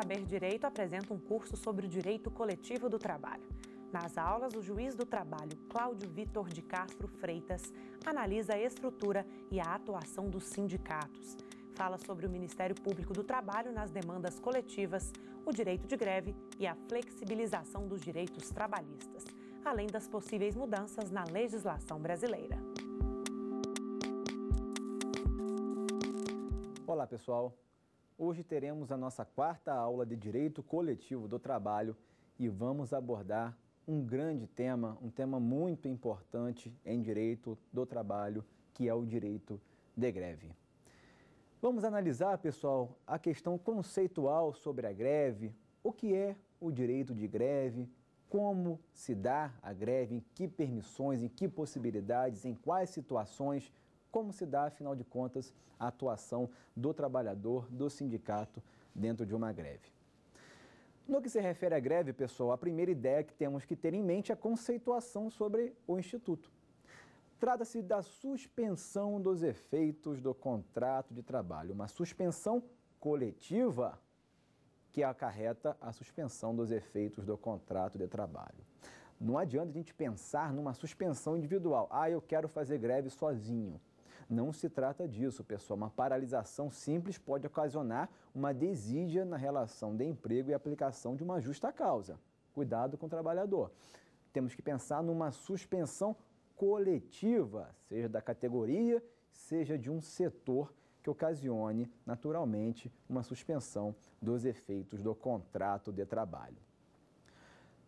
Saber Direito apresenta um curso sobre o direito coletivo do trabalho. Nas aulas, o juiz do trabalho Cláudio Vitor de Castro Freitas analisa a estrutura e a atuação dos sindicatos. Fala sobre o Ministério Público do Trabalho nas demandas coletivas, o direito de greve e a flexibilização dos direitos trabalhistas, além das possíveis mudanças na legislação brasileira. Olá, pessoal. Hoje teremos a nossa quarta aula de Direito Coletivo do Trabalho e vamos abordar um grande tema, um tema muito importante em Direito do Trabalho, que é o direito de greve. Vamos analisar, pessoal, a questão conceitual sobre a greve, o que é o direito de greve, como se dá a greve, em que permissões, em que possibilidades, em quais situações como se dá, afinal de contas, a atuação do trabalhador, do sindicato dentro de uma greve. No que se refere à greve, pessoal, a primeira ideia que temos que ter em mente é a conceituação sobre o Instituto. Trata-se da suspensão dos efeitos do contrato de trabalho, uma suspensão coletiva que acarreta a suspensão dos efeitos do contrato de trabalho. Não adianta a gente pensar numa suspensão individual. Ah, eu quero fazer greve sozinho. Não se trata disso, pessoal. Uma paralisação simples pode ocasionar uma desídia na relação de emprego e aplicação de uma justa causa. Cuidado com o trabalhador. Temos que pensar numa suspensão coletiva, seja da categoria, seja de um setor que ocasione, naturalmente, uma suspensão dos efeitos do contrato de trabalho.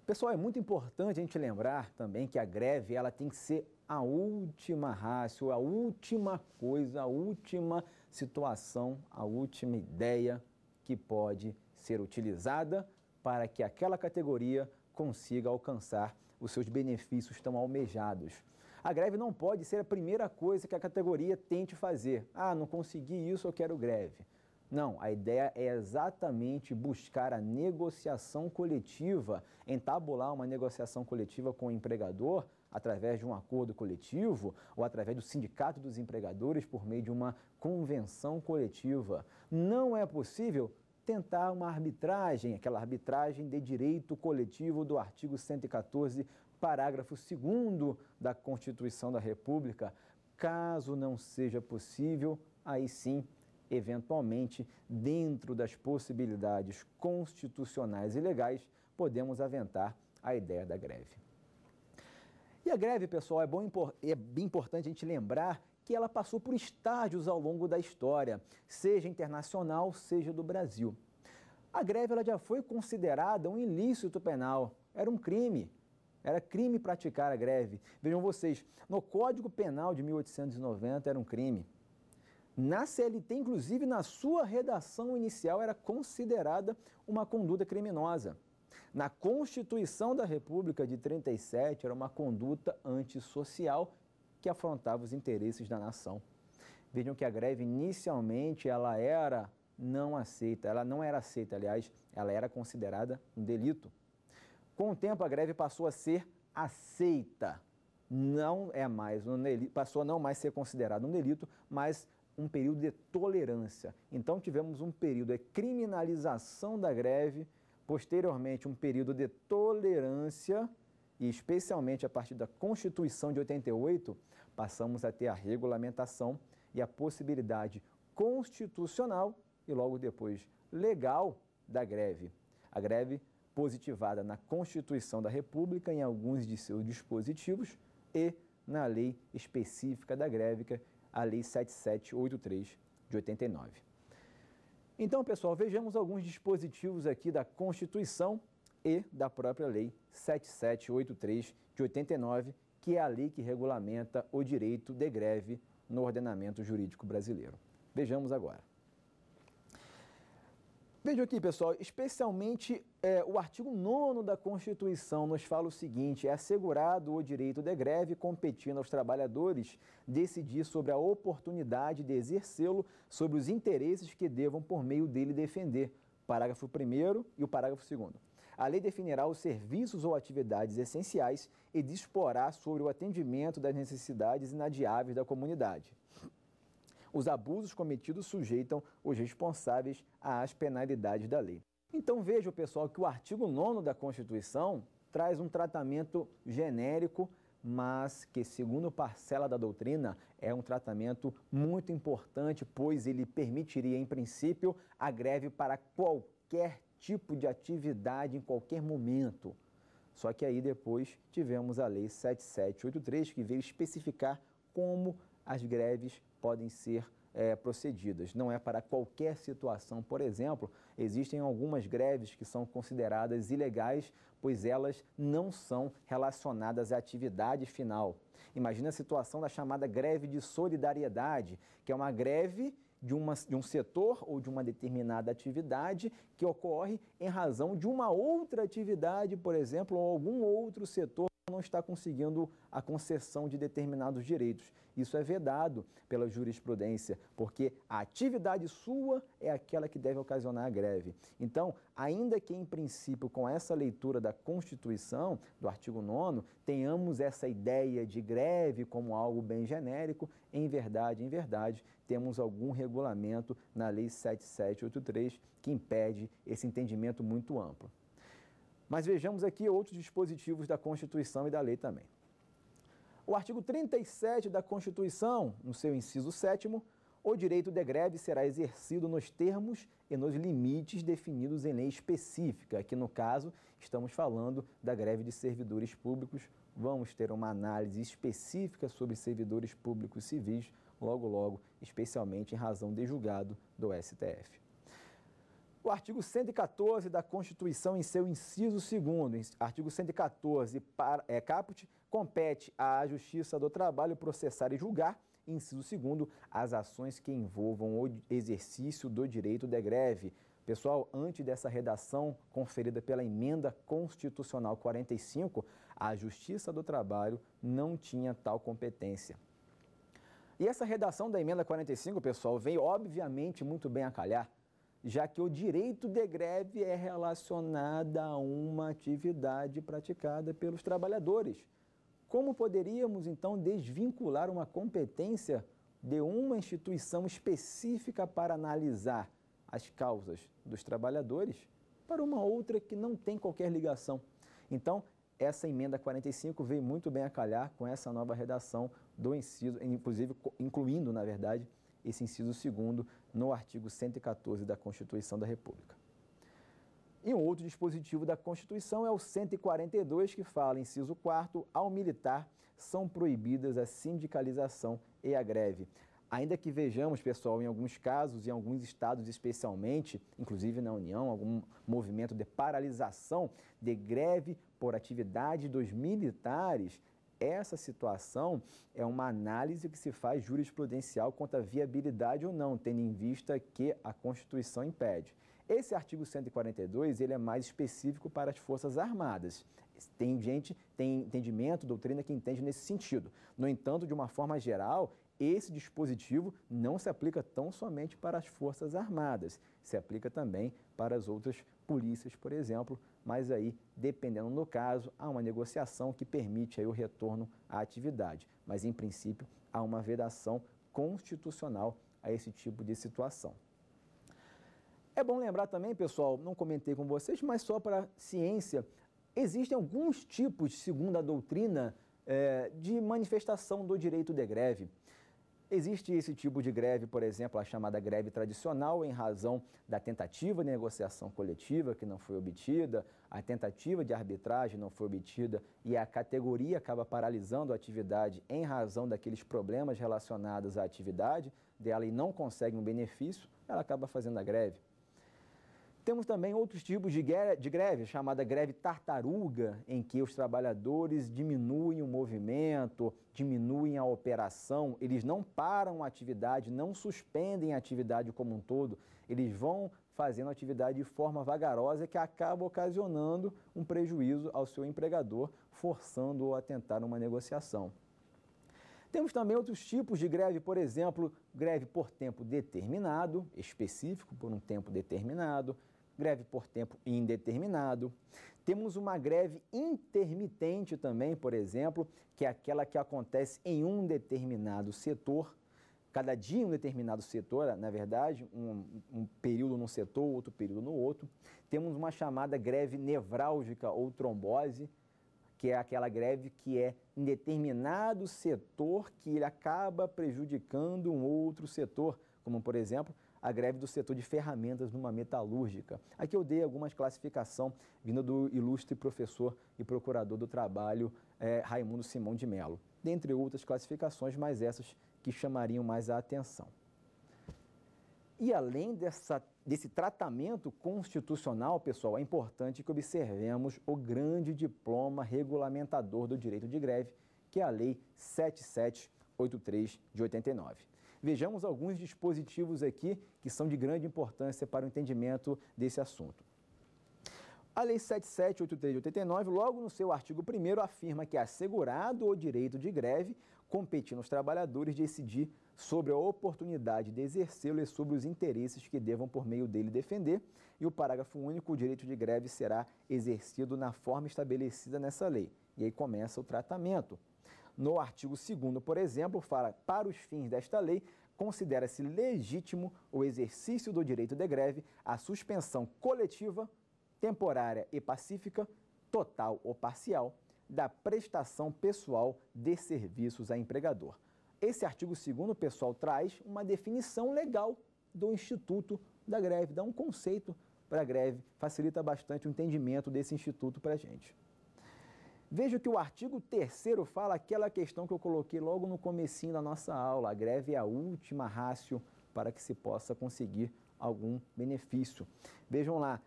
Pessoal, é muito importante a gente lembrar também que a greve ela tem que ser a última rácio, a última coisa, a última situação, a última ideia que pode ser utilizada para que aquela categoria consiga alcançar os seus benefícios tão almejados. A greve não pode ser a primeira coisa que a categoria tente fazer. Ah, não consegui isso, eu quero greve. Não, a ideia é exatamente buscar a negociação coletiva, entabular uma negociação coletiva com o empregador através de um acordo coletivo ou através do sindicato dos empregadores por meio de uma convenção coletiva. Não é possível tentar uma arbitragem, aquela arbitragem de direito coletivo do artigo 114, parágrafo 2 da Constituição da República. Caso não seja possível, aí sim eventualmente, dentro das possibilidades constitucionais e legais, podemos aventar a ideia da greve. E a greve, pessoal, é, bom, é bem importante a gente lembrar que ela passou por estágios ao longo da história, seja internacional, seja do Brasil. A greve ela já foi considerada um ilícito penal, era um crime, era crime praticar a greve. Vejam vocês, no Código Penal de 1890 era um crime. Na CLT, inclusive na sua redação inicial, era considerada uma conduta criminosa na Constituição da República de 37 era uma conduta antissocial que afrontava os interesses da nação. Vejam que a greve inicialmente ela era não aceita, ela não era aceita, aliás, ela era considerada um delito. Com o tempo a greve passou a ser aceita. Não é mais um delito, passou a não mais ser considerada um delito, mas um período de tolerância. Então tivemos um período de criminalização da greve posteriormente um período de tolerância e especialmente a partir da Constituição de 88, passamos a ter a regulamentação e a possibilidade constitucional e logo depois legal da greve. A greve positivada na Constituição da República em alguns de seus dispositivos e na lei específica da greve, é a Lei 7783 de 89. Então, pessoal, vejamos alguns dispositivos aqui da Constituição e da própria Lei 7783 de 89, que é a lei que regulamenta o direito de greve no ordenamento jurídico brasileiro. Vejamos agora. Veja aqui, pessoal, especialmente é, o artigo 9 da Constituição nos fala o seguinte: é assegurado o direito de greve, competindo aos trabalhadores decidir sobre a oportunidade de exercê-lo, sobre os interesses que devam, por meio dele, defender. Parágrafo 1 e o parágrafo 2. A lei definirá os serviços ou atividades essenciais e disporá sobre o atendimento das necessidades inadiáveis da comunidade. Os abusos cometidos sujeitam os responsáveis às penalidades da lei. Então veja, pessoal, que o artigo 9 da Constituição traz um tratamento genérico, mas que, segundo parcela da doutrina, é um tratamento muito importante, pois ele permitiria, em princípio, a greve para qualquer tipo de atividade em qualquer momento. Só que aí depois tivemos a Lei 7783, que veio especificar como as greves podem ser é, procedidas. Não é para qualquer situação. Por exemplo, existem algumas greves que são consideradas ilegais, pois elas não são relacionadas à atividade final. Imagina a situação da chamada greve de solidariedade, que é uma greve de, uma, de, um setor ou de uma determinada atividade que ocorre em razão de uma outra atividade, por exemplo, ou algum outro setor não está conseguindo a concessão de determinados direitos. Isso é vedado pela jurisprudência, porque a atividade sua é aquela que deve ocasionar a greve. Então, ainda que em princípio com essa leitura da Constituição, do artigo 9 tenhamos essa ideia de greve como algo bem genérico, em verdade, em verdade, temos algum regulamento na lei 7783 que impede esse entendimento muito amplo. Mas vejamos aqui outros dispositivos da Constituição e da lei também. O artigo 37 da Constituição, no seu inciso 7, o direito de greve será exercido nos termos e nos limites definidos em lei específica. Aqui, no caso, estamos falando da greve de servidores públicos. Vamos ter uma análise específica sobre servidores públicos civis logo, logo, especialmente em razão de julgado do STF. O artigo 114 da Constituição, em seu inciso segundo, artigo 114, para, é, caput, compete à Justiça do Trabalho processar e julgar, inciso segundo, as ações que envolvam o exercício do direito de greve. Pessoal, antes dessa redação conferida pela Emenda Constitucional 45, a Justiça do Trabalho não tinha tal competência. E essa redação da Emenda 45, pessoal, veio obviamente muito bem a calhar já que o direito de greve é relacionado a uma atividade praticada pelos trabalhadores. Como poderíamos, então, desvincular uma competência de uma instituição específica para analisar as causas dos trabalhadores para uma outra que não tem qualquer ligação? Então, essa emenda 45 veio muito bem a calhar com essa nova redação do inciso, inclusive incluindo, na verdade, esse inciso segundo no artigo 114 da Constituição da República. E um outro dispositivo da Constituição é o 142, que fala, inciso 4 ao militar são proibidas a sindicalização e a greve. Ainda que vejamos, pessoal, em alguns casos, em alguns estados especialmente, inclusive na União, algum movimento de paralisação, de greve por atividade dos militares, essa situação é uma análise que se faz jurisprudencial quanto à viabilidade ou não, tendo em vista que a Constituição impede. Esse artigo 142 ele é mais específico para as Forças Armadas. Tem gente, tem entendimento, doutrina que entende nesse sentido. No entanto, de uma forma geral, esse dispositivo não se aplica tão somente para as Forças Armadas, se aplica também para as outras polícias, por exemplo, mas aí, dependendo do caso, há uma negociação que permite aí o retorno à atividade. Mas, em princípio, há uma vedação constitucional a esse tipo de situação. É bom lembrar também, pessoal, não comentei com vocês, mas só para ciência, existem alguns tipos, segundo a doutrina, eh, de manifestação do direito de greve. Existe esse tipo de greve, por exemplo, a chamada greve tradicional, em razão da tentativa de negociação coletiva que não foi obtida, a tentativa de arbitragem não foi obtida e a categoria acaba paralisando a atividade em razão daqueles problemas relacionados à atividade dela e não consegue um benefício, ela acaba fazendo a greve temos também outros tipos de greve, de greve, chamada greve tartaruga, em que os trabalhadores diminuem o movimento, diminuem a operação, eles não param a atividade, não suspendem a atividade como um todo, eles vão fazendo a atividade de forma vagarosa que acaba ocasionando um prejuízo ao seu empregador, forçando-o a tentar uma negociação. Temos também outros tipos de greve, por exemplo, greve por tempo determinado, específico por um tempo determinado, greve por tempo indeterminado. Temos uma greve intermitente também, por exemplo, que é aquela que acontece em um determinado setor cada dia um determinado setor, na verdade, um, um, período num setor, outro período no outro. Temos uma chamada greve nevrálgica ou trombose, que é aquela greve que é em determinado setor que ele acaba prejudicando um outro setor, como por exemplo a greve do setor de ferramentas numa metalúrgica. Aqui eu dei algumas classificação vindo do ilustre professor e procurador do trabalho é, Raimundo Simão de Melo, dentre outras classificações, mas essas que chamariam mais a atenção. E além dessa, desse tratamento constitucional, pessoal, é importante que observemos o grande diploma regulamentador do direito de greve, que é a Lei 7783 de 89. Vejamos alguns dispositivos aqui que são de grande importância para o entendimento desse assunto. A Lei 7783 de 89, logo no seu artigo 1 afirma que é assegurado o direito de greve, competindo aos trabalhadores decidir sobre a oportunidade de exercê-lo e sobre os interesses que devam por meio dele defender. E o parágrafo único, o direito de greve será exercido na forma estabelecida nessa lei. E aí começa o tratamento. No artigo 2, por exemplo, fala: para os fins desta lei, considera-se legítimo o exercício do direito de greve, a suspensão coletiva, temporária e pacífica, total ou parcial, da prestação pessoal de serviços a empregador. Esse artigo 2, pessoal, traz uma definição legal do instituto da greve, dá um conceito para a greve, facilita bastante o entendimento desse instituto para a gente. Veja que o artigo 3 fala aquela questão que eu coloquei logo no comecinho da nossa aula. A greve é a última rácio para que se possa conseguir algum benefício. Vejam lá,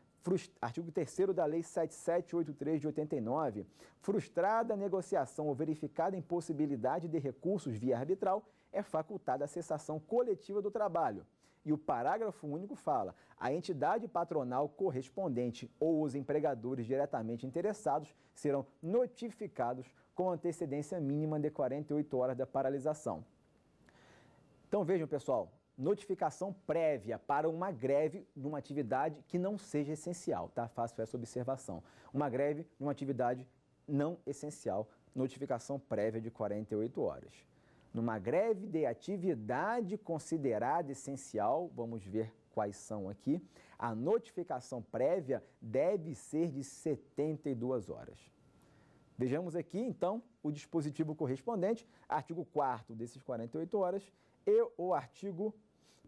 artigo 3 da Lei 7783 de 89. Frustrada a negociação ou verificada impossibilidade de recursos via arbitral, é facultada a cessação coletiva do trabalho e o parágrafo único fala: a entidade patronal correspondente ou os empregadores diretamente interessados serão notificados com antecedência mínima de 48 horas da paralisação. Então vejam, pessoal, notificação prévia para uma greve de uma atividade que não seja essencial, tá? Faço essa observação. Uma greve de uma atividade não essencial, notificação prévia de 48 horas numa greve de atividade considerada essencial, vamos ver quais são aqui, a notificação prévia deve ser de 72 horas. Vejamos aqui, então, o dispositivo correspondente, artigo 4 desses 48 horas e o artigo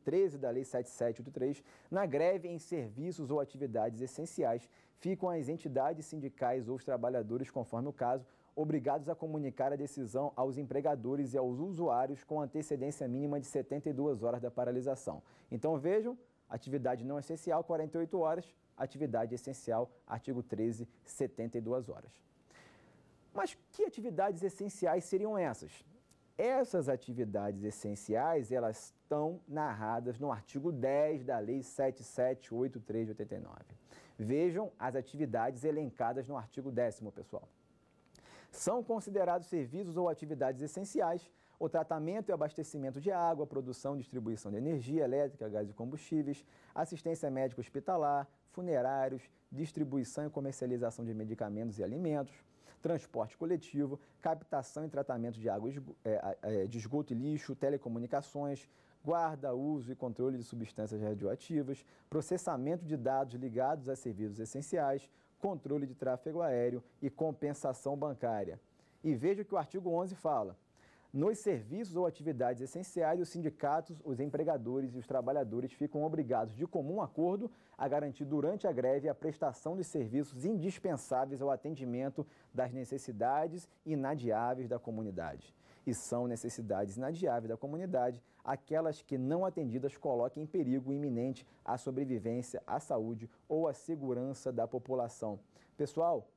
13 da Lei 7783, na greve em serviços ou atividades essenciais, ficam as entidades sindicais ou os trabalhadores, conforme o caso, obrigados a comunicar a decisão aos empregadores e aos usuários com antecedência mínima de 72 horas da paralisação. Então vejam, atividade não essencial, 48 horas, atividade essencial, artigo 13, 72 horas. Mas que atividades essenciais seriam essas? Essas atividades essenciais, elas estão narradas no artigo 10 da Lei 7783 de 89. Vejam as atividades elencadas no artigo 10, pessoal. São considerados serviços ou atividades essenciais o tratamento e abastecimento de água, produção e distribuição de energia elétrica, gás e combustíveis, assistência médica hospitalar, funerários, distribuição e comercialização de medicamentos e alimentos, transporte coletivo, captação e tratamento de água é, é, de esgoto e lixo, telecomunicações, guarda, uso e controle de substâncias radioativas, processamento de dados ligados a serviços essenciais, controle de tráfego aéreo e compensação bancária. E veja o que o artigo 11 fala. Nos serviços ou atividades essenciais, os sindicatos, os empregadores e os trabalhadores ficam obrigados, de comum acordo, a garantir durante a greve a prestação dos serviços indispensáveis ao atendimento das necessidades inadiáveis da comunidade e são necessidades inadiáveis da comunidade, aquelas que não atendidas coloquem em perigo iminente a sobrevivência, a saúde ou a segurança da população. Pessoal,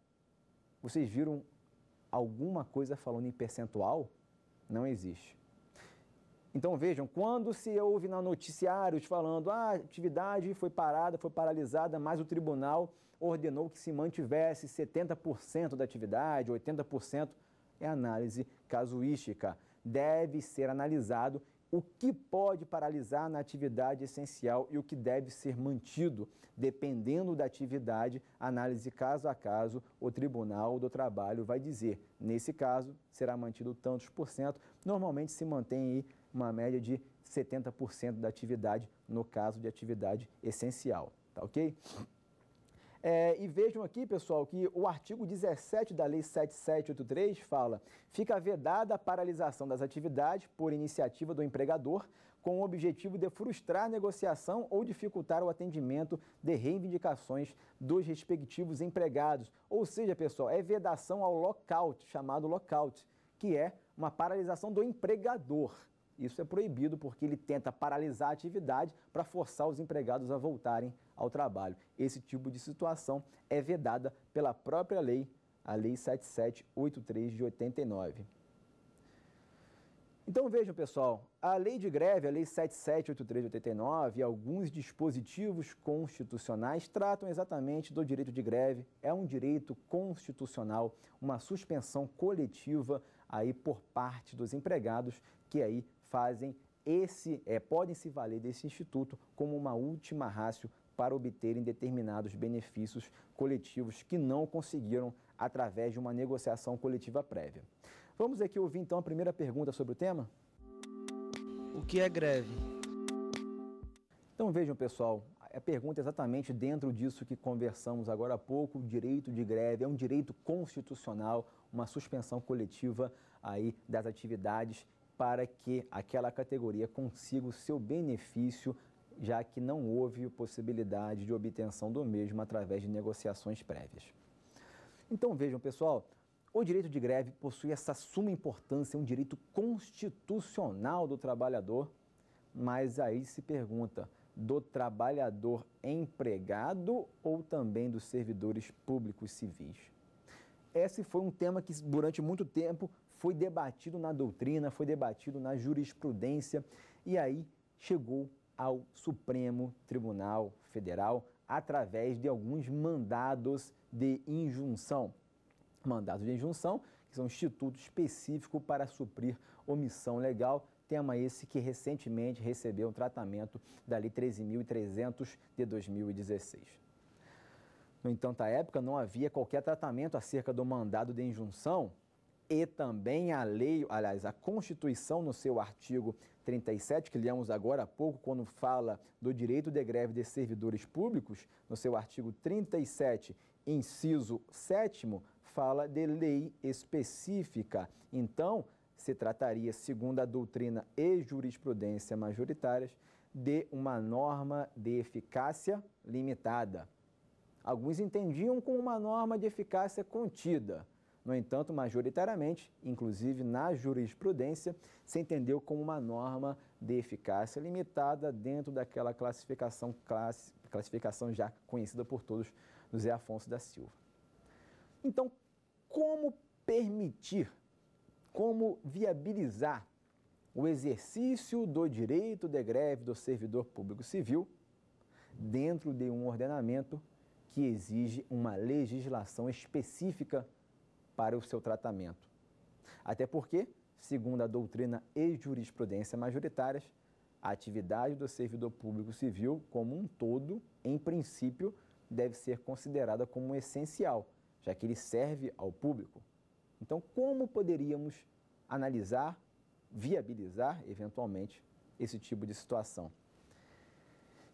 vocês viram alguma coisa falando em percentual? Não existe. Então vejam, quando se ouve na noticiários falando ah, a atividade foi parada, foi paralisada, mas o tribunal ordenou que se mantivesse 70% da atividade, 80%, é análise casuística. Deve ser analisado o que pode paralisar na atividade essencial e o que deve ser mantido. Dependendo da atividade, análise caso a caso, o Tribunal do Trabalho vai dizer. Nesse caso, será mantido tantos por cento. Normalmente se mantém aí uma média de 70% da atividade, no caso de atividade essencial. Tá ok? É, e vejam aqui, pessoal, que o artigo 17 da Lei 7783 fala: fica vedada a paralisação das atividades por iniciativa do empregador com o objetivo de frustrar a negociação ou dificultar o atendimento de reivindicações dos respectivos empregados. Ou seja, pessoal, é vedação ao lockout, chamado lockout, que é uma paralisação do empregador. Isso é proibido porque ele tenta paralisar a atividade para forçar os empregados a voltarem ao trabalho. Esse tipo de situação é vedada pela própria lei, a Lei 7783 de 89. Então vejam, pessoal, a lei de greve, a lei 7783 de 89 e alguns dispositivos constitucionais tratam exatamente do direito de greve. É um direito constitucional, uma suspensão coletiva aí por parte dos empregados que aí fazem esse, é, podem se valer desse instituto como uma última rácio para obterem determinados benefícios coletivos que não conseguiram através de uma negociação coletiva prévia. Vamos aqui ouvir então a primeira pergunta sobre o tema? O que é greve? Então vejam, pessoal, a pergunta é exatamente dentro disso que conversamos agora há pouco, o direito de greve é um direito constitucional, uma suspensão coletiva aí das atividades para que aquela categoria consiga o seu benefício já que não houve possibilidade de obtenção do mesmo através de negociações prévias. Então vejam, pessoal, o direito de greve possui essa suma importância, é um direito constitucional do trabalhador, mas aí se pergunta, do trabalhador empregado ou também dos servidores públicos civis? Esse foi um tema que durante muito tempo foi debatido na doutrina, foi debatido na jurisprudência e aí chegou ao Supremo Tribunal Federal através de alguns mandados de injunção. Mandados de injunção, que são um instituto específico para suprir omissão legal, tema esse que recentemente recebeu um tratamento da Lei 13.300 de 2016. No entanto, à época não havia qualquer tratamento acerca do mandado de injunção e também a lei, aliás, a Constituição, no seu artigo 37, que lemos agora há pouco, quando fala do direito de greve de servidores públicos, no seu artigo 37, inciso 7, fala de lei específica. Então, se trataria, segundo a doutrina e jurisprudência majoritárias, de uma norma de eficácia limitada. Alguns entendiam com uma norma de eficácia contida no entanto, majoritariamente, inclusive na jurisprudência, se entendeu como uma norma de eficácia limitada dentro daquela classificação, classificação já conhecida por todos do Zé Afonso da Silva. Então, como permitir, como viabilizar o exercício do direito de greve do servidor público civil dentro de um ordenamento que exige uma legislação específica para o seu tratamento. Até porque, segundo a doutrina e jurisprudência majoritárias, a atividade do servidor público civil como um todo, em princípio, deve ser considerada como essencial, já que ele serve ao público. Então, como poderíamos analisar, viabilizar, eventualmente, esse tipo de situação?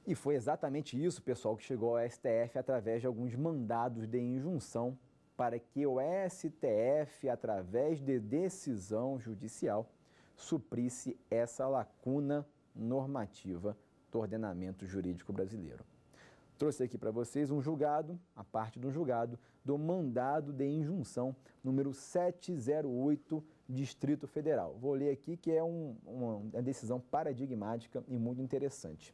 E foi exatamente isso, pessoal, que chegou ao STF através de alguns mandados de injunção para que o STF, através de decisão judicial, suprisse essa lacuna normativa do ordenamento jurídico brasileiro. Trouxe aqui para vocês um julgado, a parte de um julgado, do mandado de injunção número 708, Distrito Federal. Vou ler aqui que é um, uma decisão paradigmática e muito interessante.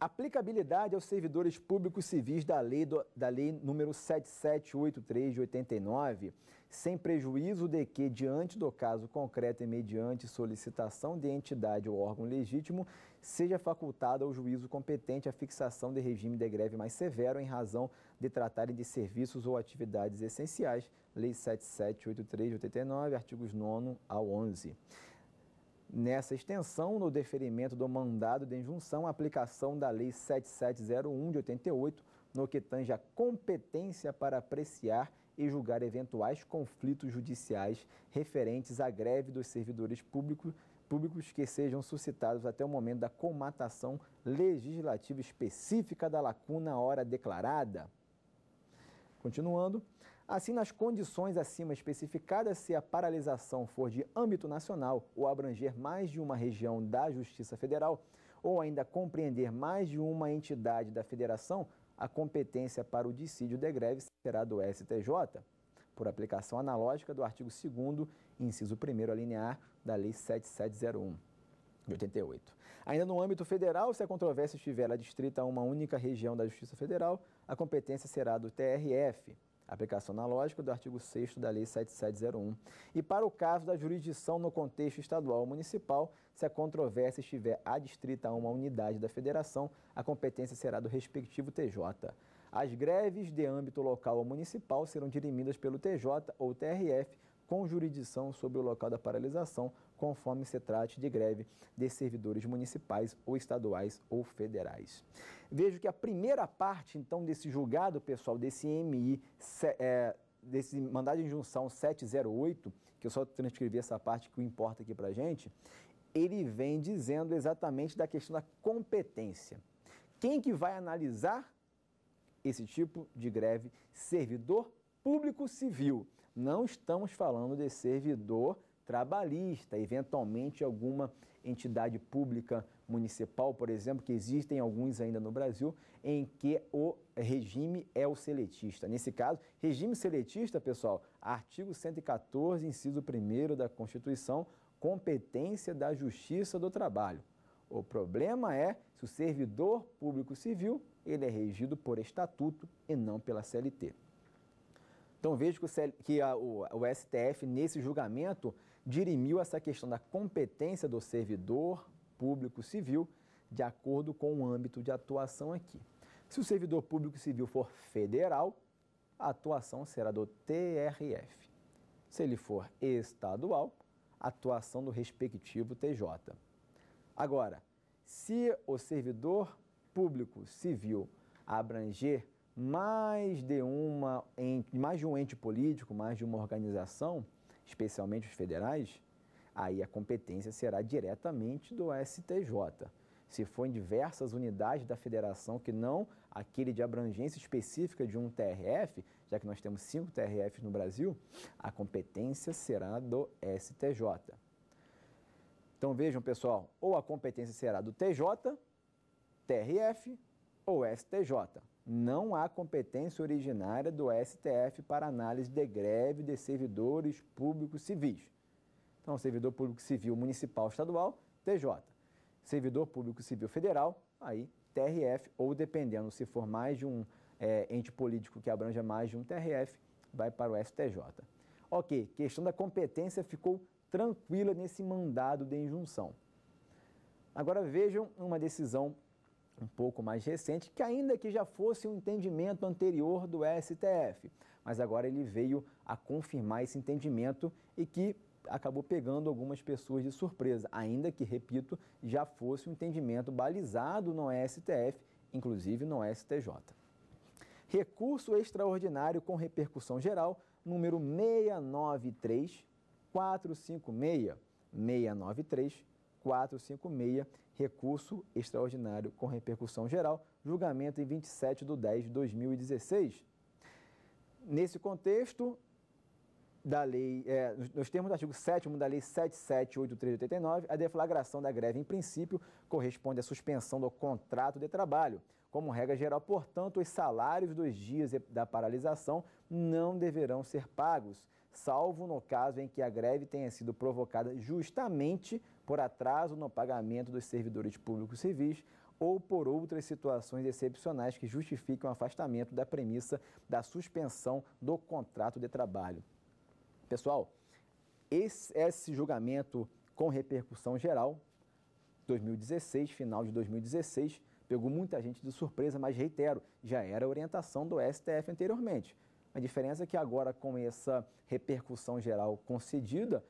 Aplicabilidade aos servidores públicos civis da lei, do, da lei número 7783 de 89, sem prejuízo de que, diante do caso concreto e mediante solicitação de entidade ou órgão legítimo, seja facultada ao juízo competente a fixação de regime de greve mais severo em razão de tratarem de serviços ou atividades essenciais, Lei 7783 de 89, artigos 9 a 11. Nessa extensão, no deferimento do mandado de injunção, aplicação da Lei 7701 de 88, no que tange a competência para apreciar e julgar eventuais conflitos judiciais referentes à greve dos servidores públicos, públicos que sejam suscitados até o momento da comatação legislativa específica da lacuna hora declarada. Continuando, Assim, nas condições acima especificadas, se a paralisação for de âmbito nacional ou abranger mais de uma região da Justiça Federal, ou ainda compreender mais de uma entidade da federação, a competência para o dissídio de greve será do STJ, por aplicação analógica do artigo 2º, inciso 1 alinear da Lei 7701 de 88. Ainda no âmbito federal, se a controvérsia estiver adstrita a uma única região da Justiça Federal, a competência será do TRF, aplicação analógica do artigo 6 da Lei 7701. E para o caso da jurisdição no contexto estadual ou municipal, se a controvérsia estiver adstrita a uma unidade da federação, a competência será do respectivo TJ. As greves de âmbito local ou municipal serão dirimidas pelo TJ ou TRF com jurisdição sobre o local da paralisação, conforme se trate de greve de servidores municipais ou estaduais ou federais. Vejo que a primeira parte, então, desse julgado, pessoal, desse MI, é, desse mandado de injunção 708, que eu só transcrevi essa parte que importa aqui para gente, ele vem dizendo exatamente da questão da competência. Quem que vai analisar esse tipo de greve? Servidor público civil. Não estamos falando de servidor trabalhista, eventualmente alguma entidade pública municipal, por exemplo, que existem alguns ainda no Brasil, em que o regime é o seletista. Nesse caso, regime seletista, pessoal, artigo 114, inciso 1 da Constituição, competência da Justiça do Trabalho. O problema é se o servidor público civil ele é regido por estatuto e não pela CLT. Então vejo que, o, CL, que a, o, o STF, nesse julgamento, dirimiu essa questão da competência do servidor público civil de acordo com o âmbito de atuação aqui. Se o servidor público civil for federal, a atuação será do TRF. Se ele for estadual, a atuação do respectivo TJ. Agora, se o servidor público civil abranger mais de uma mais de um ente político, mais de uma organização, especialmente os federais, aí a competência será diretamente do STJ. Se for em diversas unidades da federação que não aquele de abrangência específica de um TRF, já que nós temos cinco TRFs no Brasil, a competência será do STJ. Então vejam, pessoal, ou a competência será do TJ, TRF ou STJ não há competência originária do STF para análise de greve de servidores públicos civis. Então, servidor público civil municipal estadual, TJ. Servidor público civil federal, aí TRF, ou dependendo, se for mais de um é, ente político que abranja mais de um TRF, vai para o STJ. Ok, questão da competência ficou tranquila nesse mandado de injunção. Agora vejam uma decisão um pouco mais recente, que ainda que já fosse um entendimento anterior do STF, mas agora ele veio a confirmar esse entendimento e que acabou pegando algumas pessoas de surpresa, ainda que, repito, já fosse um entendimento balizado no STF, inclusive no STJ. Recurso extraordinário com repercussão geral, número 693 456 693 456, recurso extraordinário com repercussão geral, julgamento em 27 de 10 de 2016. Nesse contexto, da lei, é, nos termos do artigo 7 da Lei 778389, a deflagração da greve, em princípio, corresponde à suspensão do contrato de trabalho. Como regra geral, portanto, os salários dos dias da paralisação não deverão ser pagos salvo no caso em que a greve tenha sido provocada justamente por atraso no pagamento dos servidores públicos civis ou por outras situações excepcionais que justifiquem o afastamento da premissa da suspensão do contrato de trabalho. Pessoal, esse, esse julgamento com repercussão geral, 2016, final de 2016, pegou muita gente de surpresa, mas reitero, já era orientação do STF anteriormente. A diferença é que agora, com essa repercussão geral concedida,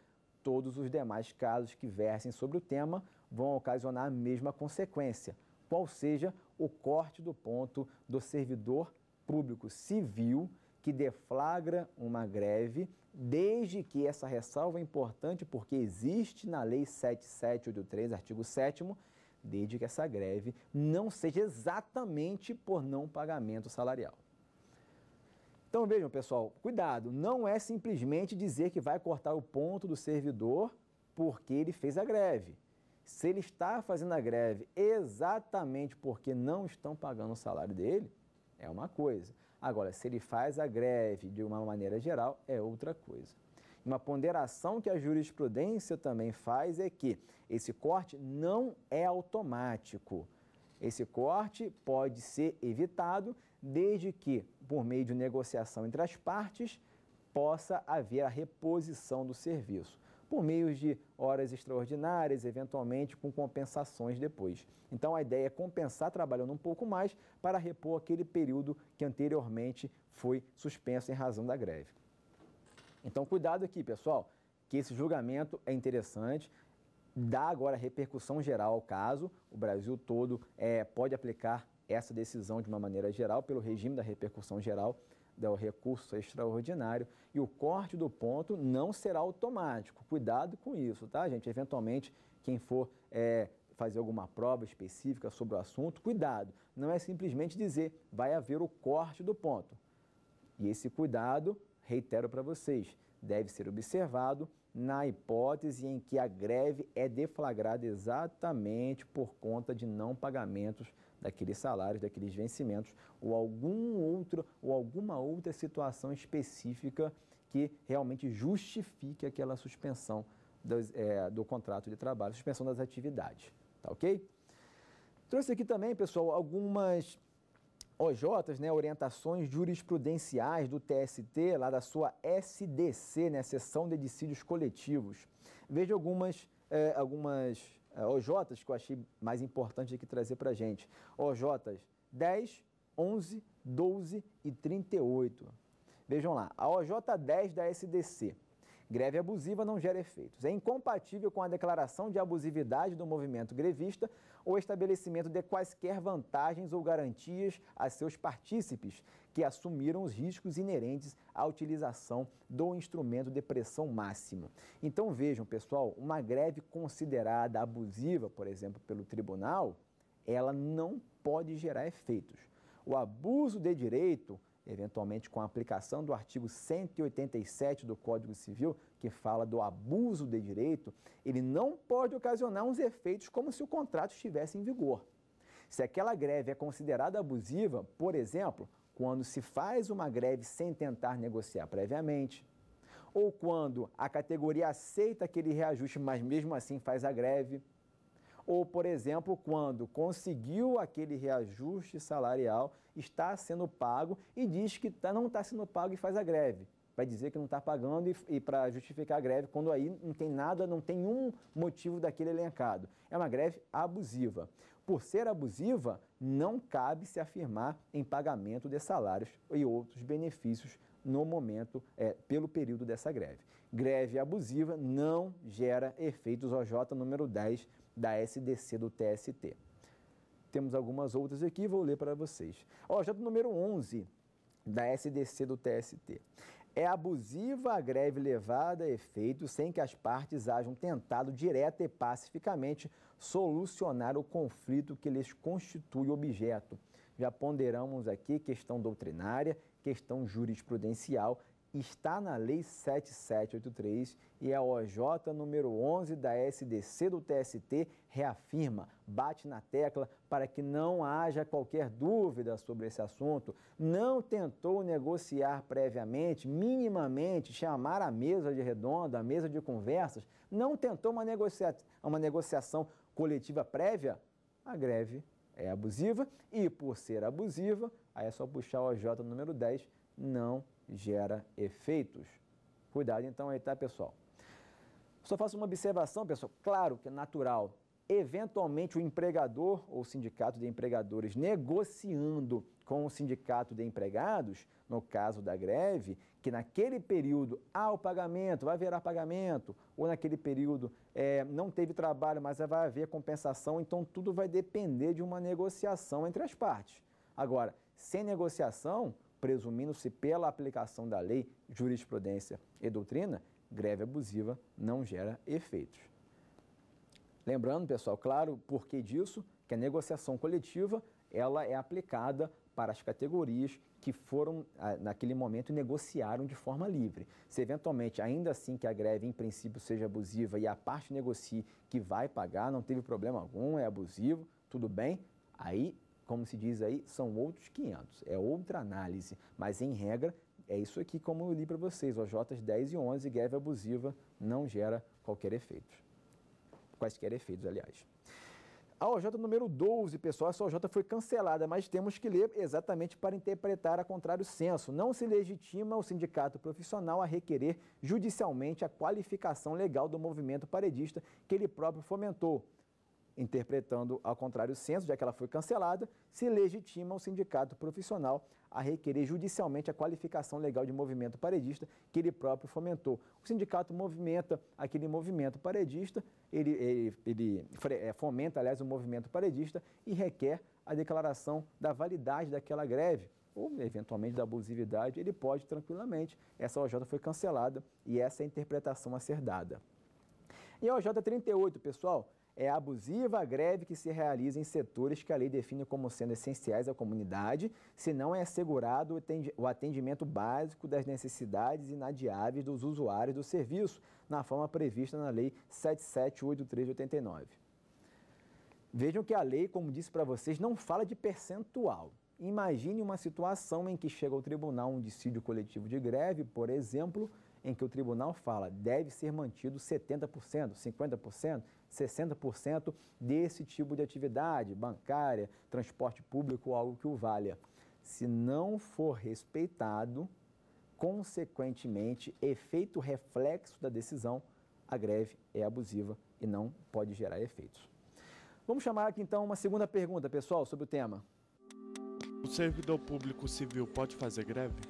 todos os demais casos que versem sobre o tema vão ocasionar a mesma consequência, qual seja o corte do ponto do servidor público civil que deflagra uma greve, desde que essa ressalva é importante porque existe na Lei 7783, artigo 7 desde que essa greve não seja exatamente por não pagamento salarial. Então vejam, pessoal, cuidado, não é simplesmente dizer que vai cortar o ponto do servidor porque ele fez a greve. Se ele está fazendo a greve exatamente porque não estão pagando o salário dele, é uma coisa. Agora, se ele faz a greve de uma maneira geral, é outra coisa. Uma ponderação que a jurisprudência também faz é que esse corte não é automático. Esse corte pode ser evitado desde que, por meio de negociação entre as partes, possa haver a reposição do serviço, por meio de horas extraordinárias, eventualmente com compensações depois. Então a ideia é compensar trabalhando um pouco mais para repor aquele período que anteriormente foi suspenso em razão da greve. Então cuidado aqui, pessoal, que esse julgamento é interessante, dá agora repercussão geral ao caso, o Brasil todo é, pode aplicar essa decisão de uma maneira geral, pelo regime da repercussão geral, do recurso extraordinário, e o corte do ponto não será automático. Cuidado com isso, tá, gente? Eventualmente, quem for é, fazer alguma prova específica sobre o assunto, cuidado. Não é simplesmente dizer vai haver o corte do ponto. E esse cuidado, reitero para vocês, deve ser observado na hipótese em que a greve é deflagrada exatamente por conta de não pagamentos daqueles salários, daqueles vencimentos ou algum outro ou alguma outra situação específica que realmente justifique aquela suspensão dos, é, do contrato de trabalho, suspensão das atividades, tá ok? Trouxe aqui também, pessoal, algumas OJs, né, orientações jurisprudenciais do TST, lá da sua SDC, né, Seção de Decídios Coletivos. Veja algumas, é, algumas é, OJs, que eu achei mais importante aqui trazer para a gente. OJs 10, 11, 12 e 38. Vejam lá, a OJ10 da SDC Greve abusiva não gera efeitos. É incompatível com a declaração de abusividade do movimento grevista ou estabelecimento de quaisquer vantagens ou garantias a seus partícipes que assumiram os riscos inerentes à utilização do instrumento de pressão máxima. Então vejam, pessoal, uma greve considerada abusiva, por exemplo, pelo tribunal, ela não pode gerar efeitos. O abuso de direito eventualmente com a aplicação do artigo 187 do Código Civil, que fala do abuso de direito, ele não pode ocasionar uns efeitos como se o contrato estivesse em vigor. Se aquela greve é considerada abusiva, por exemplo, quando se faz uma greve sem tentar negociar previamente, ou quando a categoria aceita aquele reajuste, mas mesmo assim faz a greve ou, por exemplo, quando conseguiu aquele reajuste salarial, está sendo pago e diz que tá, não está sendo pago e faz a greve, para dizer que não está pagando e, e para justificar a greve, quando aí não tem nada, não tem um motivo daquele elencado. É uma greve abusiva. Por ser abusiva, não cabe se afirmar em pagamento de salários e outros benefícios no momento, é, pelo período dessa greve. Greve abusiva não gera efeitos OJ número 10 da SDC do TST. Temos algumas outras aqui, vou ler para vocês. O já do número 11 da SDC do TST. É abusiva a greve levada a efeito sem que as partes hajam tentado direta e pacificamente solucionar o conflito que lhes constitui objeto. Já ponderamos aqui questão doutrinária, questão jurisprudencial está na Lei 7783 e é a OJ número 11 da SDC do TST reafirma, bate na tecla para que não haja qualquer dúvida sobre esse assunto. Não tentou negociar previamente, minimamente, chamar a mesa de redonda, a mesa de conversas, não tentou uma, negocia uma negociação coletiva prévia. A greve é abusiva e, por ser abusiva, aí é só puxar o OJ número 10, não gera efeitos. Cuidado então aí, tá, pessoal? Só faço uma observação, pessoal. Claro que é natural. Eventualmente, o empregador ou o sindicato de empregadores negociando com o sindicato de empregados, no caso da greve, que naquele período há ah, o pagamento, vai haverá pagamento, ou naquele período é, não teve trabalho, mas vai haver compensação, então tudo vai depender de uma negociação entre as partes. Agora, sem negociação, presumindo-se pela aplicação da lei, jurisprudência e doutrina, greve abusiva não gera efeitos. Lembrando, pessoal, claro, por que disso, que a negociação coletiva ela é aplicada para as categorias que foram, ah, naquele momento, negociaram de forma livre. Se eventualmente, ainda assim que a greve em princípio seja abusiva e a parte negocie que vai pagar, não teve problema algum, é abusivo, tudo bem, aí como se diz aí, são outros 500, é outra análise, mas em regra é isso aqui como eu li para vocês, OJ 10 e 11, greve abusiva não gera qualquer efeito, quaisquer efeitos, aliás. A OJ número 12, pessoal, essa OJ foi cancelada, mas temos que ler exatamente para interpretar a contrário senso. Não se legitima o sindicato profissional a requerer judicialmente a qualificação legal do movimento paredista que ele próprio fomentou interpretando ao contrário o censo, já que ela foi cancelada, se legitima o sindicato profissional a requerer judicialmente a qualificação legal de movimento paredista que ele próprio fomentou. O sindicato movimenta aquele movimento paredista, ele, ele, ele é, fomenta, aliás, o movimento paredista e requer a declaração da validade daquela greve ou eventualmente da abusividade, ele pode tranquilamente. Essa OJ foi cancelada e essa é a interpretação a ser dada. E a OJ 38, pessoal, é abusiva a greve que se realiza em setores que a lei define como sendo essenciais à comunidade, se não é assegurado o atendimento básico das necessidades inadiáveis dos usuários do serviço, na forma prevista na Lei 7783 de 89. Vejam que a lei, como disse para vocês, não fala de percentual. Imagine uma situação em que chega ao tribunal um dissídio coletivo de greve, por exemplo, em que o tribunal fala deve ser mantido 70%, 50%, 60% desse tipo de atividade bancária, transporte público, algo que o valha. Se não for respeitado, consequentemente, efeito reflexo da decisão, a greve é abusiva e não pode gerar efeitos. Vamos chamar aqui então uma segunda pergunta, pessoal, sobre o tema. O servidor público civil pode fazer greve?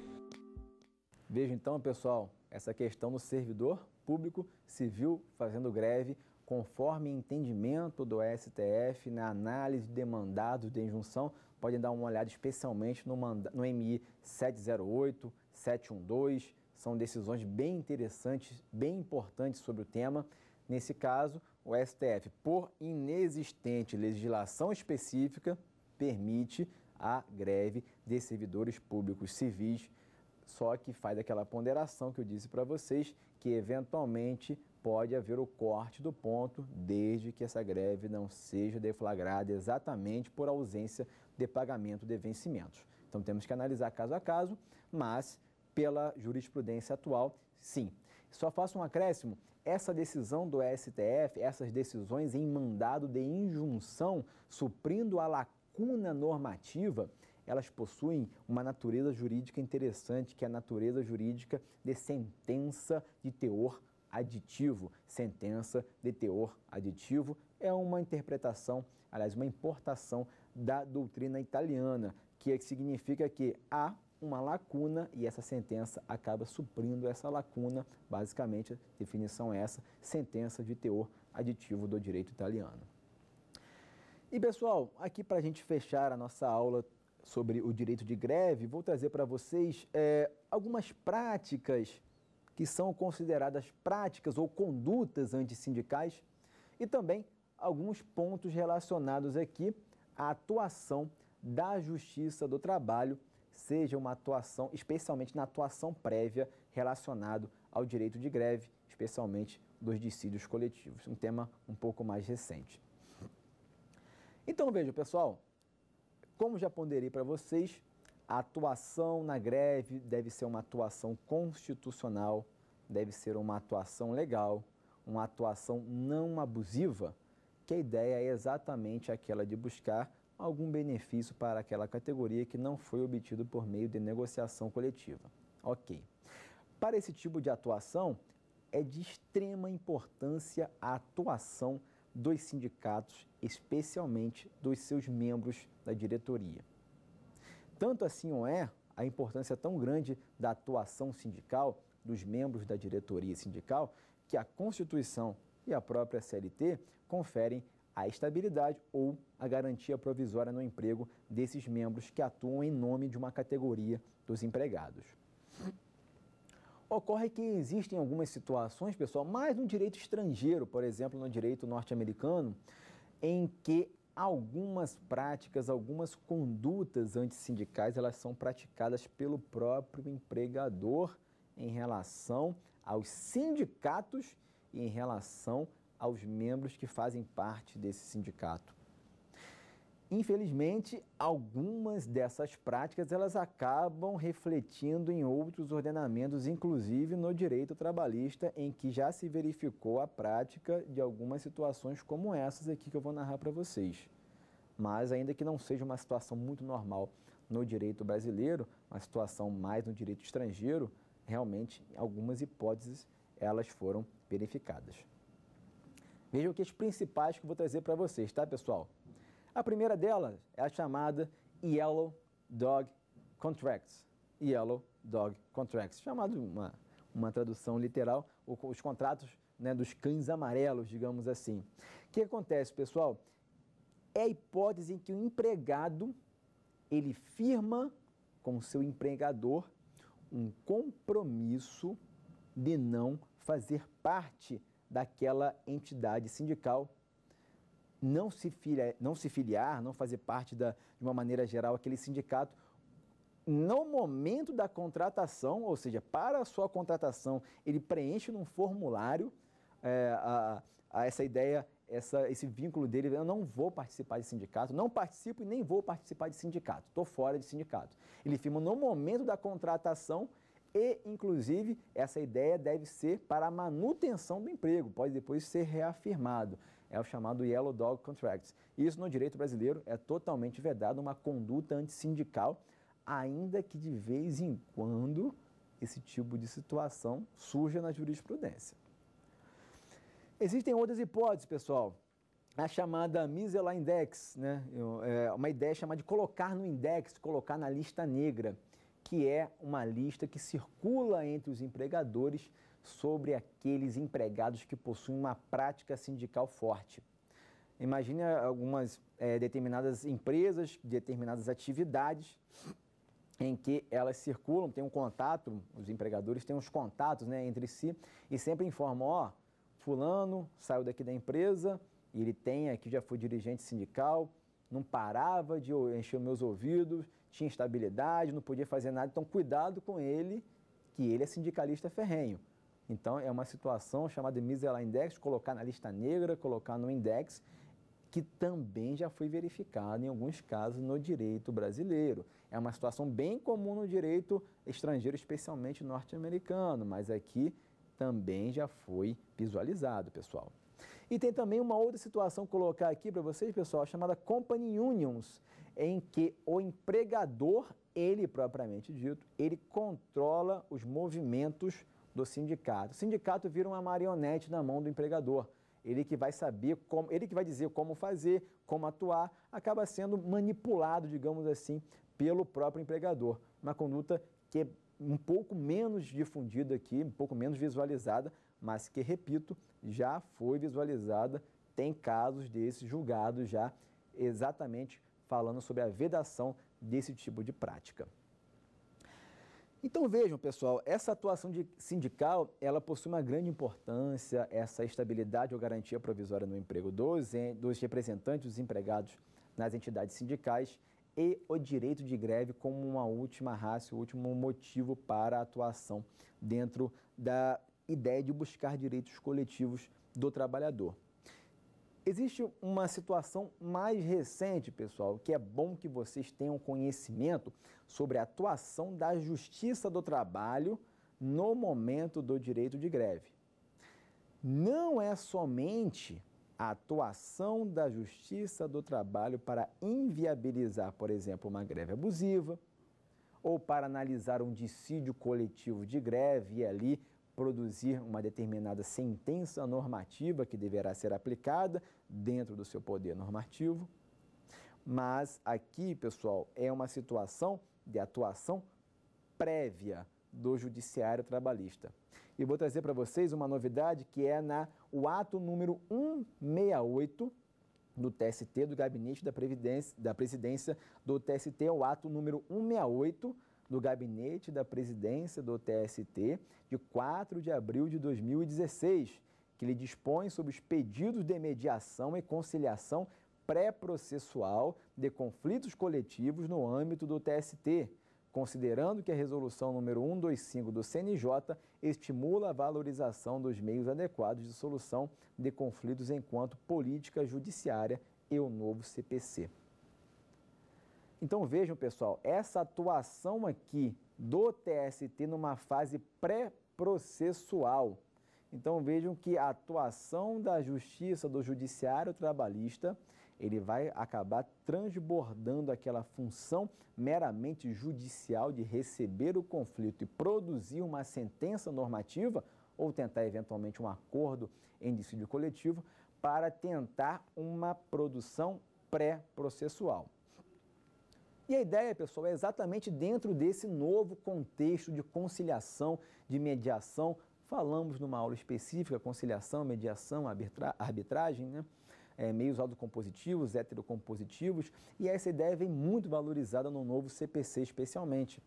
Veja então, pessoal, essa questão do servidor público civil fazendo greve, conforme entendimento do STF na né, análise de mandados de injunção. Podem dar uma olhada especialmente no, no MI 708, 712. São decisões bem interessantes, bem importantes sobre o tema. Nesse caso, o STF, por inexistente legislação específica, permite a greve de servidores públicos civis só que faz aquela ponderação que eu disse para vocês, que eventualmente pode haver o corte do ponto, desde que essa greve não seja deflagrada exatamente por ausência de pagamento de vencimentos. Então temos que analisar caso a caso, mas pela jurisprudência atual, sim. Só faço um acréscimo: essa decisão do STF, essas decisões em mandado de injunção, suprindo a lacuna normativa, elas possuem uma natureza jurídica interessante, que é a natureza jurídica de sentença de teor aditivo. Sentença de teor aditivo é uma interpretação, aliás, uma importação da doutrina italiana, que significa que há uma lacuna e essa sentença acaba suprindo essa lacuna. Basicamente, a definição é essa: sentença de teor aditivo do direito italiano. E pessoal, aqui para a gente fechar a nossa aula sobre o direito de greve, vou trazer para vocês é, algumas práticas que são consideradas práticas ou condutas antissindicais e também alguns pontos relacionados aqui à atuação da Justiça do Trabalho, seja uma atuação, especialmente na atuação prévia relacionado ao direito de greve, especialmente dos dissídios coletivos, um tema um pouco mais recente. Então veja, pessoal, como já ponderei para vocês, a atuação na greve deve ser uma atuação constitucional, deve ser uma atuação legal, uma atuação não abusiva, que a ideia é exatamente aquela de buscar algum benefício para aquela categoria que não foi obtido por meio de negociação coletiva. Ok. Para esse tipo de atuação, é de extrema importância a atuação dos sindicatos, especialmente dos seus membros da diretoria. Tanto assim é a importância tão grande da atuação sindical dos membros da diretoria sindical que a Constituição e a própria CLT conferem a estabilidade ou a garantia provisória no emprego desses membros que atuam em nome de uma categoria dos empregados. Ocorre que existem algumas situações, pessoal, mais no direito estrangeiro, por exemplo, no direito norte-americano, em que algumas práticas, algumas condutas antissindicais, elas são praticadas pelo próprio empregador em relação aos sindicatos e em relação aos membros que fazem parte desse sindicato. Infelizmente, algumas dessas práticas elas acabam refletindo em outros ordenamentos, inclusive no direito trabalhista, em que já se verificou a prática de algumas situações como essas aqui que eu vou narrar para vocês. Mas ainda que não seja uma situação muito normal no direito brasileiro, uma situação mais no direito estrangeiro, realmente algumas hipóteses elas foram verificadas. Vejam que as principais que eu vou trazer para vocês, tá, pessoal? A primeira delas é a chamada Yellow Dog Contracts. Yellow Dog Contracts, chamado uma, uma tradução literal, os contratos né, dos cães amarelos, digamos assim. O que acontece, pessoal? É a hipótese em que o empregado ele firma com o seu empregador um compromisso de não fazer parte daquela entidade sindical não se, não se filiar, não fazer parte da, de uma maneira geral aquele sindicato no momento da contratação, ou seja, para a sua contratação, ele preenche num formulário é, a, a essa ideia, essa, esse vínculo dele, eu não vou participar de sindicato, não participo e nem vou participar de sindicato, estou fora de sindicato. Ele firma no momento da contratação e, inclusive, essa ideia deve ser para a manutenção do emprego, pode depois ser reafirmado é o chamado Yellow Dog Contracts. Isso no direito brasileiro é totalmente vedado, uma conduta antissindical, ainda que de vez em quando esse tipo de situação surja na jurisprudência. Existem outras hipóteses, pessoal. A chamada miselar index, né? É uma ideia chamada de colocar no index, colocar na lista negra, que é uma lista que circula entre os empregadores sobre aqueles empregados que possuem uma prática sindical forte. Imagine algumas é, determinadas empresas, determinadas atividades em que elas circulam, tem um contato, os empregadores têm uns contatos né, entre si e sempre informam, ó, fulano saiu daqui da empresa, ele tem aqui, já foi dirigente sindical, não parava de encher meus ouvidos, tinha instabilidade, não podia fazer nada, então cuidado com ele, que ele é sindicalista ferrenho. Então, é uma situação chamada miselar index, colocar na lista negra, colocar no index, que também já foi verificado em alguns casos no direito brasileiro. É uma situação bem comum no direito estrangeiro, especialmente norte-americano, mas aqui também já foi visualizado, pessoal. E tem também uma outra situação colocar aqui para vocês, pessoal, chamada company unions, em que o empregador, ele propriamente dito, ele controla os movimentos do sindicato. O sindicato vira uma marionete na mão do empregador. Ele que vai saber como, ele que vai dizer como fazer, como atuar, acaba sendo manipulado, digamos assim, pelo próprio empregador. Uma conduta que é um pouco menos difundida aqui, um pouco menos visualizada, mas que, repito, já foi visualizada, tem casos desses julgados já, exatamente falando sobre a vedação desse tipo de prática. Então vejam, pessoal, essa atuação sindical, ela possui uma grande importância, essa estabilidade ou garantia provisória no emprego dos, dos representantes dos empregados nas entidades sindicais e o direito de greve como uma última raça, o último motivo para a atuação dentro da ideia de buscar direitos coletivos do trabalhador. Existe uma situação mais recente, pessoal, que é bom que vocês tenham conhecimento sobre a atuação da Justiça do Trabalho no momento do direito de greve. Não é somente a atuação da Justiça do Trabalho para inviabilizar, por exemplo, uma greve abusiva ou para analisar um dissídio coletivo de greve e ali produzir uma determinada sentença normativa que deverá ser aplicada dentro do seu poder normativo. Mas aqui, pessoal, é uma situação de atuação prévia do Judiciário Trabalhista. E vou trazer para vocês uma novidade que é na, o ato número 168 do TST, do Gabinete da, Previdência, da Presidência do TST, é o ato número 168 do gabinete da presidência do TST de 4 de abril de 2016, que lhe dispõe sobre os pedidos de mediação e conciliação pré-processual de conflitos coletivos no âmbito do TST, considerando que a resolução número 125 do CNJ estimula a valorização dos meios adequados de solução de conflitos enquanto política judiciária e o novo CPC. Então vejam, pessoal, essa atuação aqui do TST numa fase pré-processual. Então vejam que a atuação da justiça, do judiciário trabalhista, ele vai acabar transbordando aquela função meramente judicial de receber o conflito e produzir uma sentença normativa ou tentar eventualmente um acordo em dissídio coletivo para tentar uma produção pré-processual. E a ideia, pessoal, é exatamente dentro desse novo contexto de conciliação, de mediação. Falamos numa aula específica, conciliação, mediação, arbitra arbitragem, né? É, meios autocompositivos, heterocompositivos, e essa ideia vem muito valorizada no novo CPC especialmente.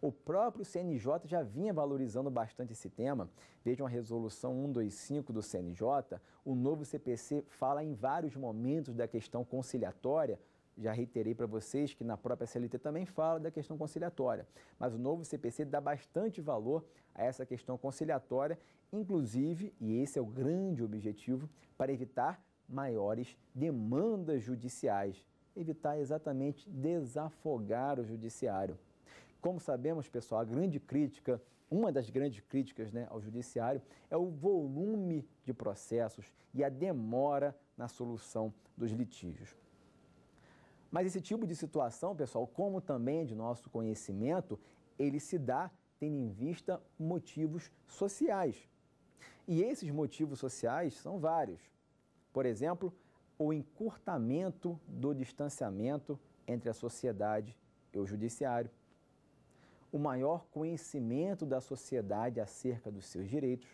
O próprio CNJ já vinha valorizando bastante esse tema. Vejam a resolução 125 do CNJ. O novo CPC fala em vários momentos da questão conciliatória, já reiterei para vocês que na própria CLT também fala da questão conciliatória, mas o novo CPC dá bastante valor a essa questão conciliatória, inclusive, e esse é o grande objetivo, para evitar maiores demandas judiciais, evitar exatamente desafogar o judiciário. Como sabemos, pessoal, a grande crítica, uma das grandes críticas né, ao judiciário é o volume de processos e a demora na solução dos litígios. Mas esse tipo de situação, pessoal, como também de nosso conhecimento, ele se dá tendo em vista motivos sociais. E esses motivos sociais são vários. Por exemplo, o encurtamento do distanciamento entre a sociedade e o judiciário, o maior conhecimento da sociedade acerca dos seus direitos,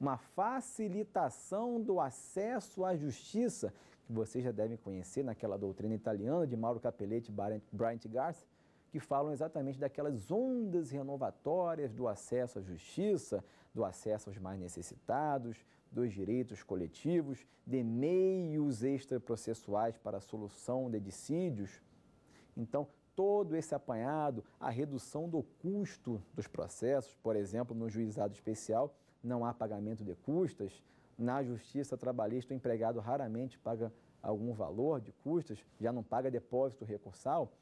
uma facilitação do acesso à justiça que vocês já devem conhecer naquela doutrina italiana de Mauro Capelletti e Bryant Garth, que falam exatamente daquelas ondas renovatórias do acesso à justiça, do acesso aos mais necessitados, dos direitos coletivos, de meios extraprocessuais para a solução de dissídios. Então, todo esse apanhado, a redução do custo dos processos, por exemplo, no juizado especial, não há pagamento de custas, na justiça trabalhista, o empregado raramente paga algum valor de custas, já não paga depósito recursal.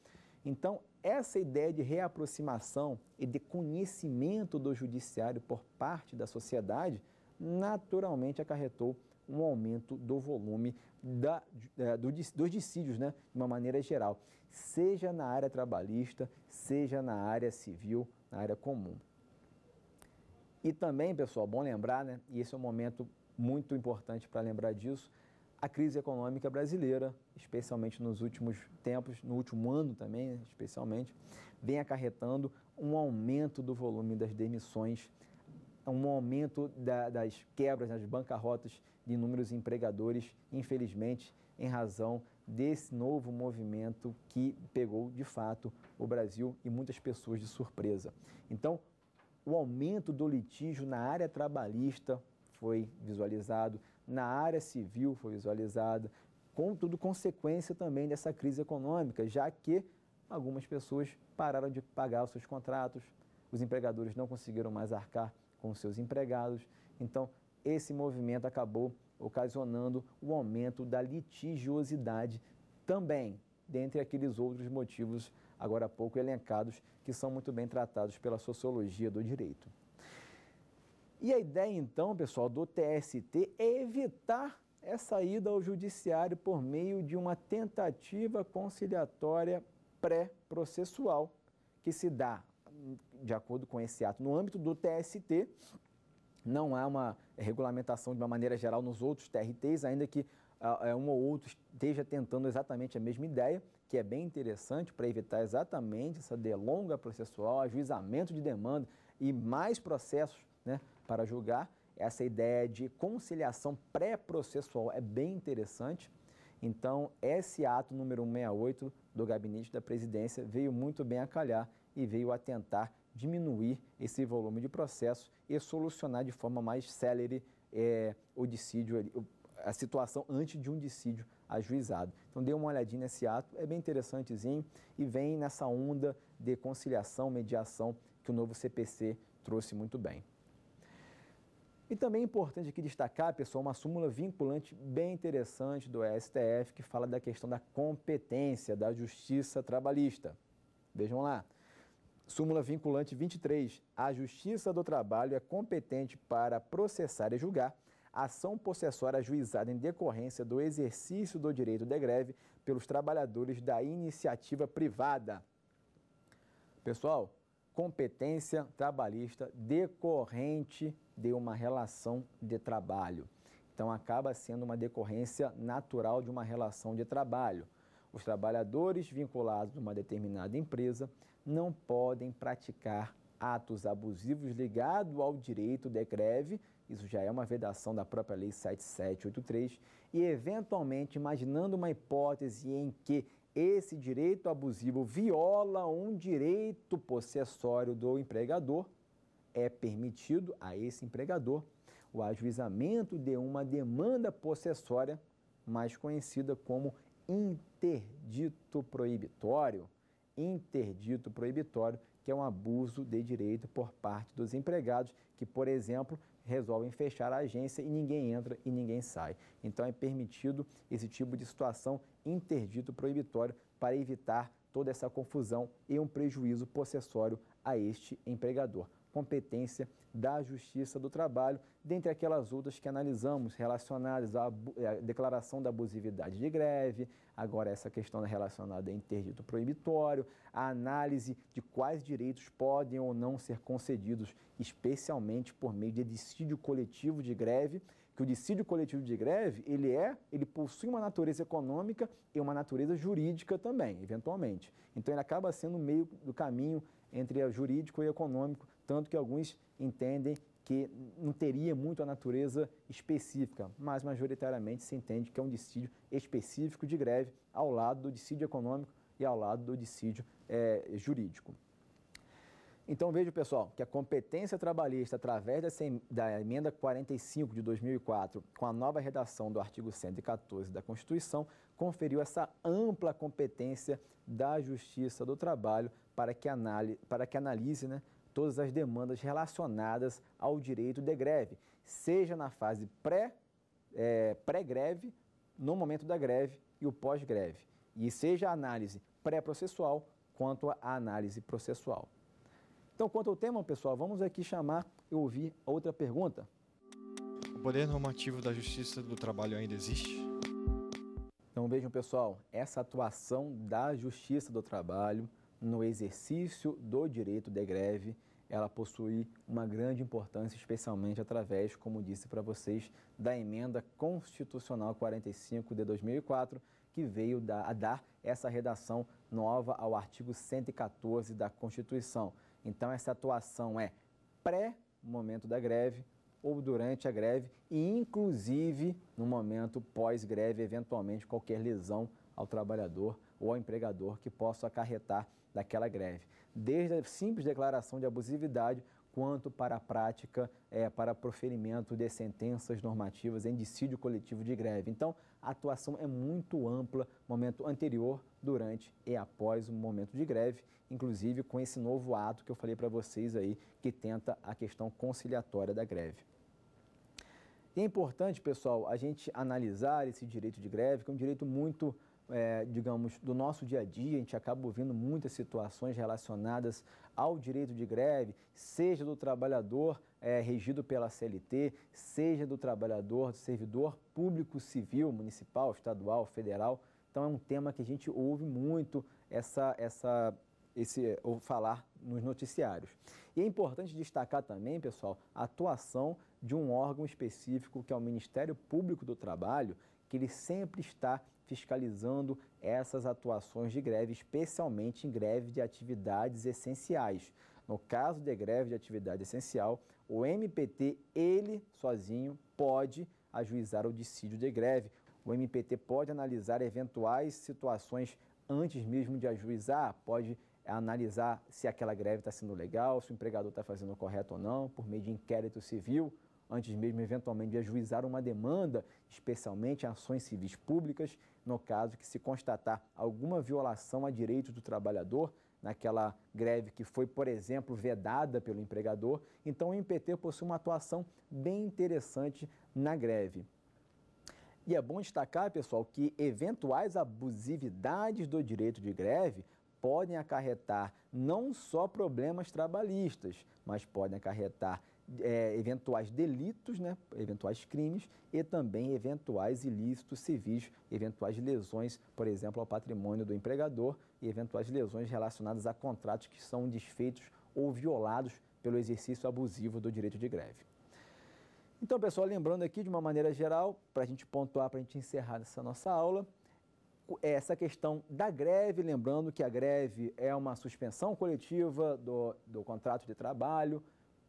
Então, essa ideia de reaproximação e de conhecimento do judiciário por parte da sociedade naturalmente acarretou um aumento do volume da, é, do, dos dissídios, né, de uma maneira geral, seja na área trabalhista, seja na área civil, na área comum. E também, pessoal, bom lembrar, né, e esse é um momento muito importante para lembrar disso, a crise econômica brasileira, especialmente nos últimos tempos, no último ano também, né, especialmente, vem acarretando um aumento do volume das demissões, um aumento da, das quebras, das bancarrotas de inúmeros empregadores, infelizmente, em razão desse novo movimento que pegou de fato o Brasil e muitas pessoas de surpresa. Então, o aumento do litígio na área trabalhista, foi visualizado, na área civil foi visualizado, contudo, consequência também dessa crise econômica, já que algumas pessoas pararam de pagar os seus contratos, os empregadores não conseguiram mais arcar com os seus empregados. Então, esse movimento acabou ocasionando o aumento da litigiosidade também, dentre aqueles outros motivos agora há pouco elencados, que são muito bem tratados pela sociologia do direito. E a ideia, então, pessoal, do TST é evitar essa ida ao judiciário por meio de uma tentativa conciliatória pré-processual, que se dá, de acordo com esse ato, no âmbito do TST. Não há uma regulamentação de uma maneira geral nos outros TRTs, ainda que uh, um ou outro esteja tentando exatamente a mesma ideia, que é bem interessante para evitar exatamente essa delonga processual, ajuizamento de demanda e mais processos né, para julgar, essa ideia de conciliação pré-processual é bem interessante. Então, esse ato número 168 do gabinete da presidência veio muito bem a calhar e veio a tentar diminuir esse volume de processo e solucionar de forma mais célere é, o dissídio, a situação antes de um dissídio ajuizado. Então, dê uma olhadinha nesse ato, é bem interessantezinho e vem nessa onda de conciliação, mediação que o novo CPC trouxe muito bem. E também é importante aqui destacar, pessoal, uma súmula vinculante bem interessante do STF que fala da questão da competência da justiça trabalhista. Vejam lá. Súmula vinculante 23. A Justiça do Trabalho é competente para processar e julgar ação possessória ajuizada em decorrência do exercício do direito de greve pelos trabalhadores da iniciativa privada. Pessoal, competência trabalhista decorrente de uma relação de trabalho. Então, acaba sendo uma decorrência natural de uma relação de trabalho. Os trabalhadores vinculados a uma determinada empresa não podem praticar atos abusivos ligados ao direito de greve, isso já é uma vedação da própria Lei 7783, e eventualmente imaginando uma hipótese em que esse direito abusivo viola um direito possessório do empregador, é permitido a esse empregador o ajuizamento de uma demanda possessória, mais conhecida como interdito proibitório, interdito proibitório, que é um abuso de direito por parte dos empregados que, por exemplo, resolvem fechar a agência e ninguém entra e ninguém sai. Então é permitido esse tipo de situação interdito proibitório para evitar toda essa confusão e um prejuízo possessório a este empregador competência da Justiça do Trabalho, dentre aquelas outras que analisamos relacionadas eh, à declaração da abusividade de greve, agora essa questão relacionada a interdito proibitório, a análise de quais direitos podem ou não ser concedidos, especialmente por meio de dissídio coletivo de greve, que o dissídio coletivo de greve, ele é, ele possui uma natureza econômica e uma natureza jurídica também, eventualmente. Então ele acaba sendo meio do caminho entre o jurídico e o econômico tanto que alguns entendem que não teria muito a natureza específica, mas majoritariamente se entende que é um dissídio específico de greve ao lado do dissídio econômico e ao lado do dissídio é, jurídico. Então veja, pessoal, que a competência trabalhista através dessa, da emenda 45 de 2004, com a nova redação do artigo 114 da Constituição, conferiu essa ampla competência da Justiça do Trabalho para que, anali, para que analise né, todas as demandas relacionadas ao direito de greve, seja na fase pré, é, pré-greve, no momento da greve e o pós-greve, e seja a análise pré-processual quanto à análise processual. Então, quanto ao tema, pessoal, vamos aqui chamar e ouvir outra pergunta. O poder normativo da Justiça do Trabalho ainda existe? Então, vejam, pessoal, essa atuação da Justiça do Trabalho no exercício do direito de greve, ela possui uma grande importância, especialmente através, como disse para vocês, da emenda constitucional 45 de 2004, que veio a dar essa redação nova ao artigo 114 da Constituição. Então, essa atuação é pré-momento da greve ou durante a greve e, inclusive, no momento pós-greve, eventualmente qualquer lesão ao trabalhador ou ao empregador que possa acarretar daquela greve, desde a simples declaração de abusividade quanto para a prática, é, para proferimento de sentenças normativas em dissídio coletivo de greve. Então, a atuação é muito ampla, momento anterior, durante e após o momento de greve, inclusive com esse novo ato que eu falei para vocês aí, que tenta a questão conciliatória da greve. E é importante, pessoal, a gente analisar esse direito de greve, que é um direito muito é, digamos, do nosso dia a dia, a gente acaba ouvindo muitas situações relacionadas ao direito de greve, seja do trabalhador é, regido pela CLT, seja do trabalhador, do servidor público civil, municipal, estadual, federal. Então é um tema que a gente ouve muito essa, essa, esse ou falar nos noticiários. E é importante destacar também, pessoal, a atuação de um órgão específico que é o Ministério Público do Trabalho, que ele sempre está fiscalizando essas atuações de greve, especialmente em greve de atividades essenciais. No caso de greve de atividade essencial, o MPT, ele sozinho, pode ajuizar o dissídio de greve. O MPT pode analisar eventuais situações antes mesmo de ajuizar, pode analisar se aquela greve está sendo legal, se o empregador está fazendo correto ou não, por meio de inquérito civil antes mesmo eventualmente de ajuizar uma demanda, especialmente ações civis públicas, no caso que se constatar alguma violação a direitos do trabalhador naquela greve que foi, por exemplo, vedada pelo empregador. Então o MPT possui uma atuação bem interessante na greve. E é bom destacar, pessoal, que eventuais abusividades do direito de greve podem acarretar não só problemas trabalhistas, mas podem acarretar é, eventuais delitos, né, eventuais crimes e também eventuais ilícitos civis, eventuais lesões, por exemplo, ao patrimônio do empregador e eventuais lesões relacionadas a contratos que são desfeitos ou violados pelo exercício abusivo do direito de greve. Então, pessoal, lembrando aqui de uma maneira geral, para a gente pontuar, para a gente encerrar essa nossa aula, é essa questão da greve, lembrando que a greve é uma suspensão coletiva do, do contrato de trabalho,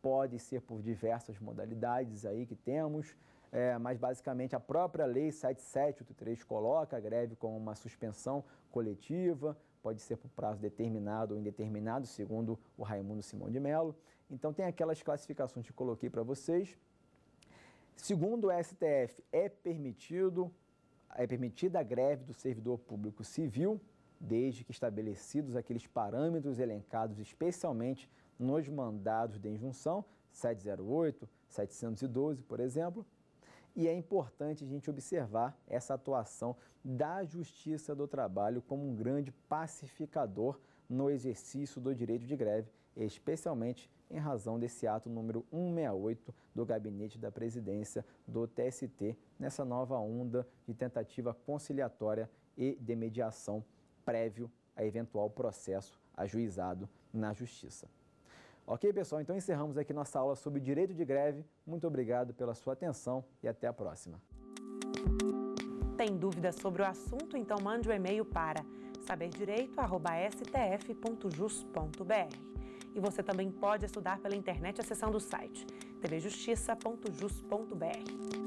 pode ser por diversas modalidades aí que temos, é, mas basicamente a própria Lei 7783 coloca a greve como uma suspensão coletiva, pode ser por prazo determinado ou indeterminado, segundo o Raimundo Simão de Mello. Então tem aquelas classificações que coloquei para vocês. Segundo o STF, é permitido é permitida a greve do servidor público civil, desde que estabelecidos aqueles parâmetros elencados especialmente nos mandados de injunção 708, 712, por exemplo. E é importante a gente observar essa atuação da Justiça do Trabalho como um grande pacificador no exercício do direito de greve, especialmente em razão desse ato número 168 do gabinete da presidência do TST, nessa nova onda de tentativa conciliatória e de mediação prévio a eventual processo ajuizado na justiça. Ok, pessoal? Então encerramos aqui nossa aula sobre direito de greve. Muito obrigado pela sua atenção e até a próxima. Tem dúvidas sobre o assunto? Então mande o um e-mail para saberdireito.stf.jus.br. E você também pode estudar pela internet acessando o site tvjustiça.jus.br.